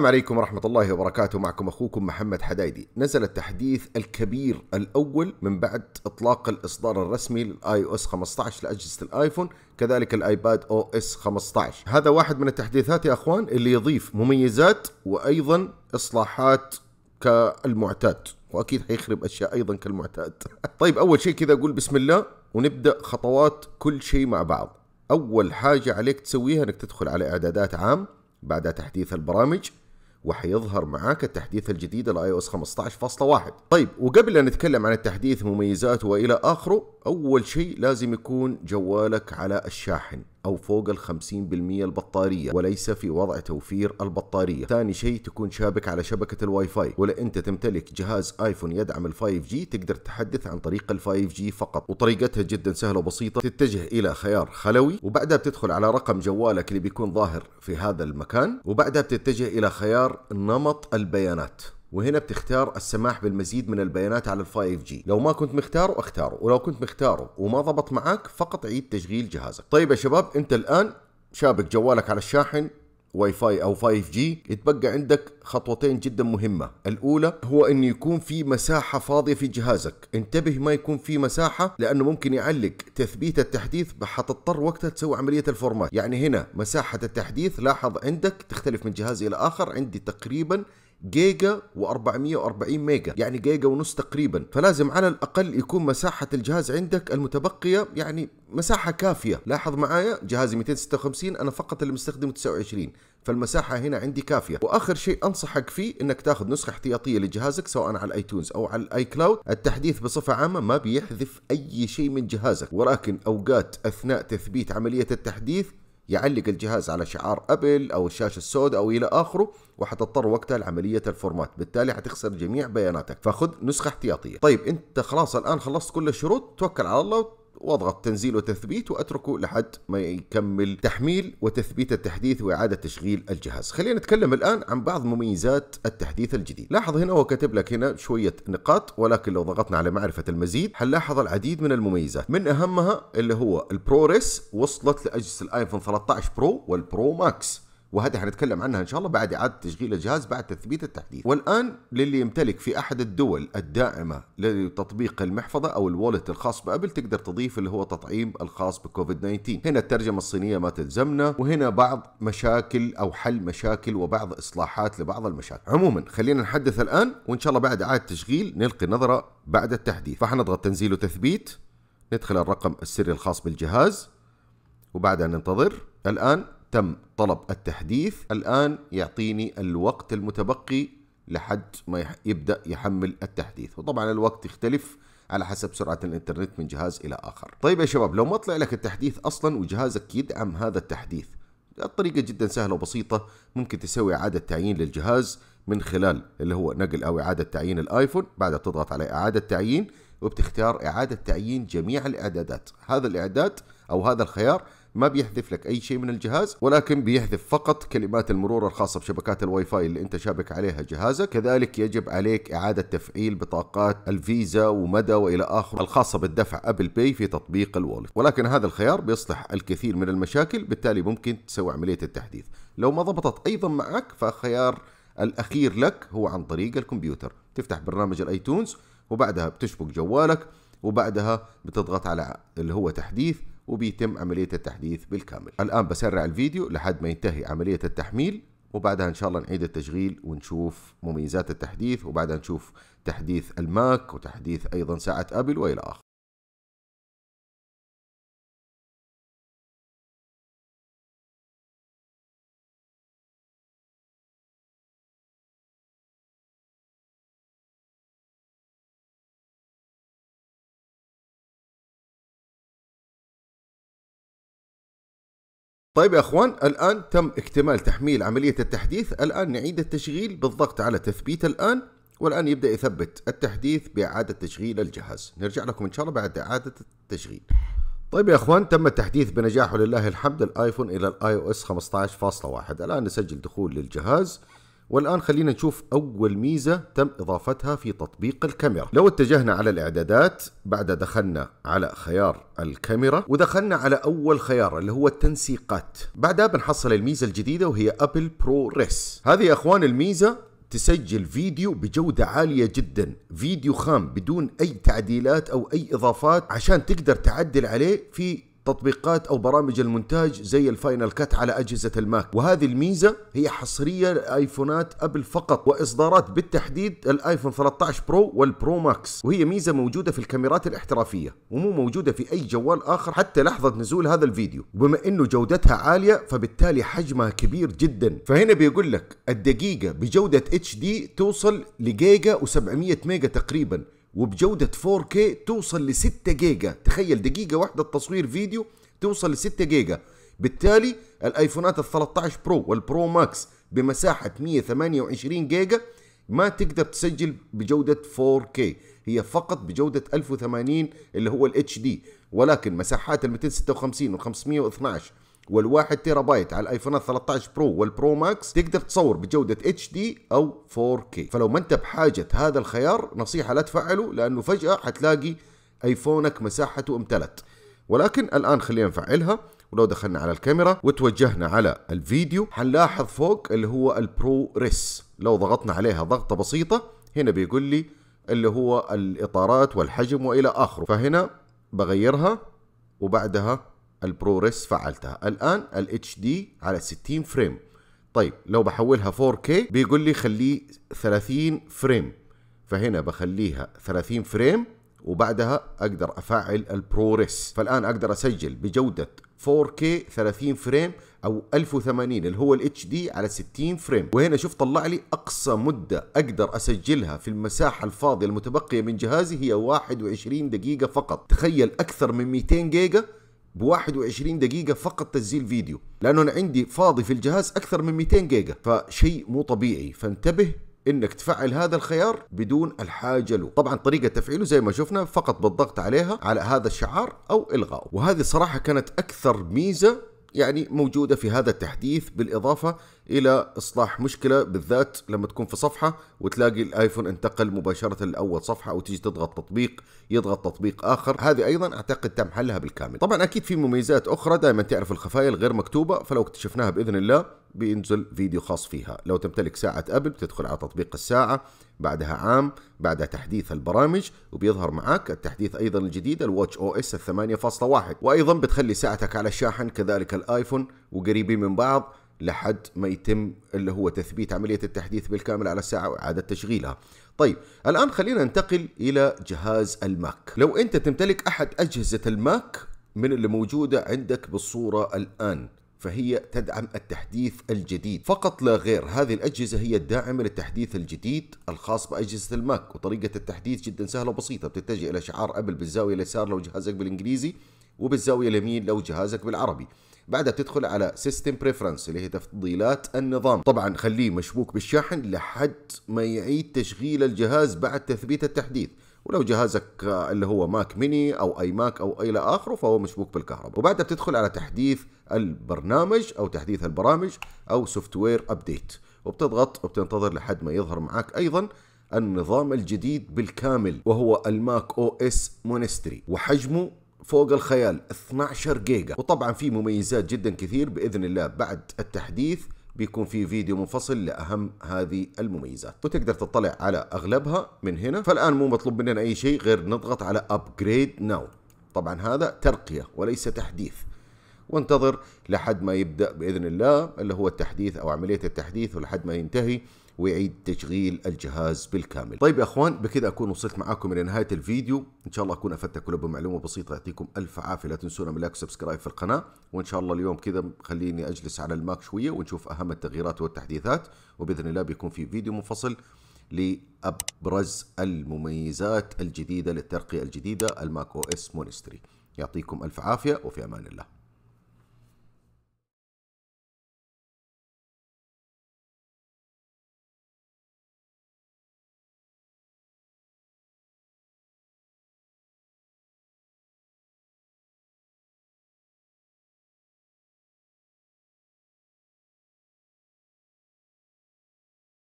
السلام عليكم ورحمة الله وبركاته معكم أخوكم محمد حدايدي نزل التحديث الكبير الأول من بعد إطلاق الإصدار الرسمي للآي أو إس 15 لأجهزة الآيفون كذلك الآيباد أو إس 15 هذا واحد من التحديثات يا أخوان اللي يضيف مميزات وأيضا إصلاحات كالمعتاد واكيد حيخرب اشياء ايضا كالمعتاد طيب اول شيء كذا اقول بسم الله ونبدا خطوات كل شيء مع بعض اول حاجه عليك تسويها انك تدخل على اعدادات عام بعد تحديث البرامج وحيظهر معاك التحديث الجديد الاي او اس 15.1 طيب وقبل ان نتكلم عن التحديث مميزاته والى اخره اول شيء لازم يكون جوالك على الشاحن أو فوق ال 50% البطارية وليس في وضع توفير البطارية ثاني شيء تكون شابك على شبكة الواي فاي ولا أنت تمتلك جهاز آيفون يدعم ال 5G تقدر تحدث عن طريق ال 5G فقط وطريقتها جدا سهلة وبسيطة تتجه إلى خيار خلوي وبعدها بتدخل على رقم جوالك اللي بيكون ظاهر في هذا المكان وبعدها بتتجه إلى خيار نمط البيانات وهنا بتختار السماح بالمزيد من البيانات على ال 5G لو ما كنت مختاره اختاره ولو كنت مختاره وما ضبط معك فقط عيد تشغيل جهازك طيب يا شباب انت الان شابك جوالك على الشاحن واي فاي او 5 جي يتبقى عندك خطوتين جدا مهمه الاولى هو انه يكون في مساحه فاضيه في جهازك انتبه ما يكون في مساحه لانه ممكن يعلق تثبيت التحديث حتضطر وقتها تسوي عمليه الفورمات يعني هنا مساحه التحديث لاحظ عندك تختلف من جهاز الى اخر عندي تقريبا جيجا و440 ميجا يعني جيجا ونص تقريبا فلازم على الاقل يكون مساحه الجهاز عندك المتبقيه يعني مساحه كافيه لاحظ معايا جهازي 256 انا فقط اللي مستخدمه 29 فالمساحه هنا عندي كافيه واخر شيء انصحك فيه انك تاخذ نسخه احتياطيه لجهازك سواء على الايتونز او على الاي كلاود التحديث بصفه عامه ما بيحذف اي شيء من جهازك ولكن اوقات اثناء تثبيت عمليه التحديث يعلق الجهاز على شعار ابل او الشاشه السوداء او الى اخره وحتضطر وقتها لعمليه الفورمات بالتالي حتخسر جميع بياناتك فخذ نسخه احتياطيه طيب انت خلاص الان خلصت كل الشروط توكل على الله واضغط تنزيل وتثبيت واتركه لحد ما يكمل تحميل وتثبيت التحديث واعاده تشغيل الجهاز خلينا نتكلم الان عن بعض مميزات التحديث الجديد لاحظ هنا هو كاتب لك هنا شويه نقاط ولكن لو ضغطنا على معرفه المزيد حنلاحظ العديد من المميزات من اهمها اللي هو البرو ريس وصلت لاجهزه الايفون 13 برو والبرو ماكس وهذه حنتكلم عنها ان شاء الله بعد اعاده تشغيل الجهاز بعد تثبيت التحديث والان للي يمتلك في احد الدول الداعمه لتطبيق المحفظه او الوالت الخاص بابل تقدر تضيف اللي هو تطعيم الخاص بكوفيد 19 هنا الترجمه الصينيه ما تلزمنا وهنا بعض مشاكل او حل مشاكل وبعض اصلاحات لبعض المشاكل عموما خلينا نحدث الان وان شاء الله بعد اعاده تشغيل نلقي نظره بعد التحديث فحنضغط تنزيل وتثبيت ندخل الرقم السري الخاص بالجهاز وبعدها ننتظر الآن تم طلب التحديث الآن يعطيني الوقت المتبقي لحد ما يبدأ يحمل التحديث وطبعا الوقت يختلف على حسب سرعة الإنترنت من جهاز إلى آخر طيب يا شباب لو ما طلع لك التحديث أصلا وجهازك يدعم هذا التحديث الطريقة جدا سهلة وبسيطة ممكن تسوي إعادة تعيين للجهاز من خلال اللي هو نقل أو إعادة تعيين الآيفون بعدها تضغط على إعادة تعيين وبتختار إعادة تعيين جميع الإعدادات هذا الإعداد أو هذا الخيار ما بيحذف لك اي شيء من الجهاز ولكن بيحذف فقط كلمات المرور الخاصه بشبكات الواي فاي اللي انت شابك عليها جهازك كذلك يجب عليك اعاده تفعيل بطاقات الفيزا ومدى والى اخره الخاصه بالدفع ابل باي في تطبيق الوالت ولكن هذا الخيار بيصلح الكثير من المشاكل بالتالي ممكن تسوي عمليه التحديث لو ما ضبطت ايضا معك فخيار الاخير لك هو عن طريق الكمبيوتر تفتح برنامج الايتونز وبعدها بتشبك جوالك وبعدها بتضغط على اللي هو تحديث وبيتم عملية التحديث بالكامل الآن بسرع الفيديو لحد ما ينتهي عملية التحميل وبعدها ان شاء الله نعيد التشغيل ونشوف مميزات التحديث وبعدها نشوف تحديث الماك وتحديث ايضا ساعه ابل والى اخره طيب يا اخوان الان تم اكتمال تحميل عملية التحديث الان نعيد التشغيل بالضغط على تثبيت الان والان يبدأ يثبت التحديث باعادة تشغيل الجهاز نرجع لكم ان شاء الله بعد اعادة التشغيل طيب يا اخوان تم التحديث بنجاح ولله الحمد الايفون الى الاي او اس 15.1 الان نسجل دخول للجهاز والآن خلينا نشوف أول ميزة تم إضافتها في تطبيق الكاميرا لو اتجهنا على الإعدادات بعد دخلنا على خيار الكاميرا ودخلنا على أول خيار اللي هو التنسيقات بعدها بنحصل الميزة الجديدة وهي أبل برو ريس هذه يا أخوان الميزة تسجل فيديو بجودة عالية جدا فيديو خام بدون أي تعديلات أو أي إضافات عشان تقدر تعدل عليه في تطبيقات او برامج المونتاج زي الفاينل كات على اجهزه الماك وهذه الميزه هي حصريه لايفونات ابل فقط واصدارات بالتحديد الايفون 13 برو والبرو ماكس وهي ميزه موجوده في الكاميرات الاحترافيه ومو موجوده في اي جوال اخر حتى لحظه نزول هذا الفيديو وبما انه جودتها عاليه فبالتالي حجمها كبير جدا فهنا بيقول لك الدقيقه بجوده اتش دي توصل لجيجا و700 ميجا تقريبا وبجودة 4K توصل ل 6 جيجا تخيل دقيقة واحدة تصوير فيديو توصل ل 6 جيجا بالتالي الايفونات ال 13 برو والبرو ماكس بمساحة 128 جيجا ما تقدر تسجل بجودة 4K هي فقط بجودة 1080 اللي هو ال HD ولكن مساحات ال 256 وال 512 وال1 تيرا بايت على الايفونات 13 برو والبرو ماكس تقدر تصور بجوده اتش دي او 4K فلو ما انت بحاجه هذا الخيار نصيحه لا تفعله لانه فجاه حتلاقي ايفونك مساحته امتلت ولكن الان خلينا نفعلها ولو دخلنا على الكاميرا وتوجهنا على الفيديو حنلاحظ فوق اللي هو البرو ريس لو ضغطنا عليها ضغطه بسيطه هنا بيقول لي اللي هو الاطارات والحجم والى اخره فهنا بغيرها وبعدها البروريس فعلتها الان الاتش دي على 60 فريم طيب لو بحولها 4K بيقول لي خليه 30 فريم فهنا بخليها 30 فريم وبعدها اقدر افعل البروريس فالان اقدر اسجل بجوده 4K 30 فريم او 1080 اللي هو الاتش دي على 60 فريم وهنا شوف طلع لي اقصى مده اقدر اسجلها في المساحه الفاضيه المتبقيه من جهازي هي 21 دقيقه فقط تخيل اكثر من 200 جيجا ب 21 دقيقة فقط تسجيل فيديو لأنه أنا عندي فاضي في الجهاز أكثر من 200 جيجا فشيء مو طبيعي فانتبه انك تفعل هذا الخيار بدون الحاجه له طبعا طريقه تفعيله زي ما شفنا فقط بالضغط عليها على هذا الشعار او الغاء وهذه صراحه كانت اكثر ميزه يعني موجودة في هذا التحديث بالإضافة إلى إصلاح مشكلة بالذات لما تكون في صفحة وتلاقي الآيفون انتقل مباشرة لأول صفحة أو تيجي تضغط تطبيق يضغط تطبيق آخر هذه أيضا أعتقد تم حلها بالكامل طبعا أكيد في مميزات أخرى دائما تعرف الخفايا الغير مكتوبة فلو اكتشفناها بإذن الله بينزل فيديو خاص فيها لو تمتلك ساعة أبل بتدخل على تطبيق الساعة بعدها عام بعدها تحديث البرامج وبيظهر معاك التحديث أيضا الجديد الواتش أو إس الثمانية فاصلة واحد وأيضا بتخلي ساعتك على الشاحن كذلك الآيفون وقريبين من بعض لحد ما يتم اللي هو تثبيت عملية التحديث بالكامل على الساعة وإعادة تشغيلها طيب الآن خلينا ننتقل إلى جهاز الماك لو أنت تمتلك أحد أجهزة الماك من اللي موجودة عندك بالصورة الآن فهي تدعم التحديث الجديد فقط لا غير هذه الأجهزة هي الداعمة للتحديث الجديد الخاص بأجهزة الماك وطريقة التحديث جدا سهلة وبسيطة بتتجه إلى شعار أبل بالزاوية اليسار لو جهازك بالإنجليزي وبالزاوية اليمين لو جهازك بالعربي بعدها بتدخل على سيستم بريفرنس اللي هي تفضيلات النظام طبعا خليه مشبوك بالشحن لحد ما يعيد تشغيل الجهاز بعد تثبيت التحديث ولو جهازك اللي هو ماك ميني او اي ماك او اي الى اخره فهو مشبوك بالكهرباء وبعدها بتدخل على تحديث البرنامج او تحديث البرامج او سوفت وير ابديت وبتضغط وبتنتظر لحد ما يظهر معك ايضا النظام الجديد بالكامل وهو الماك او اس مونستري وحجمه فوق الخيال 12 جيجا وطبعا في مميزات جدا كثير باذن الله بعد التحديث بيكون في فيديو منفصل لأهم هذه المميزات وتقدر تطلع على أغلبها من هنا فالآن مو مطلوب مننا أي شيء غير نضغط على أبجريد ناو طبعا هذا ترقية وليس تحديث وانتظر لحد ما يبدأ بإذن الله اللي هو التحديث أو عملية التحديث ولحد ما ينتهي ويعيد تشغيل الجهاز بالكامل طيب يا اخوان بكذا اكون وصلت معاكم الى نهايه الفيديو ان شاء الله اكون افدتكم بمعلومه بسيطه يعطيكم الف عافيه لا تنسونا من لايك وسبسكرايب في القناه وان شاء الله اليوم كذا خليني اجلس على الماك شويه ونشوف اهم التغييرات والتحديثات وباذن الله بيكون في فيديو منفصل لابرز المميزات الجديده للترقيه الجديده الماك او اس مونستري يعطيكم الف عافيه وفي امان الله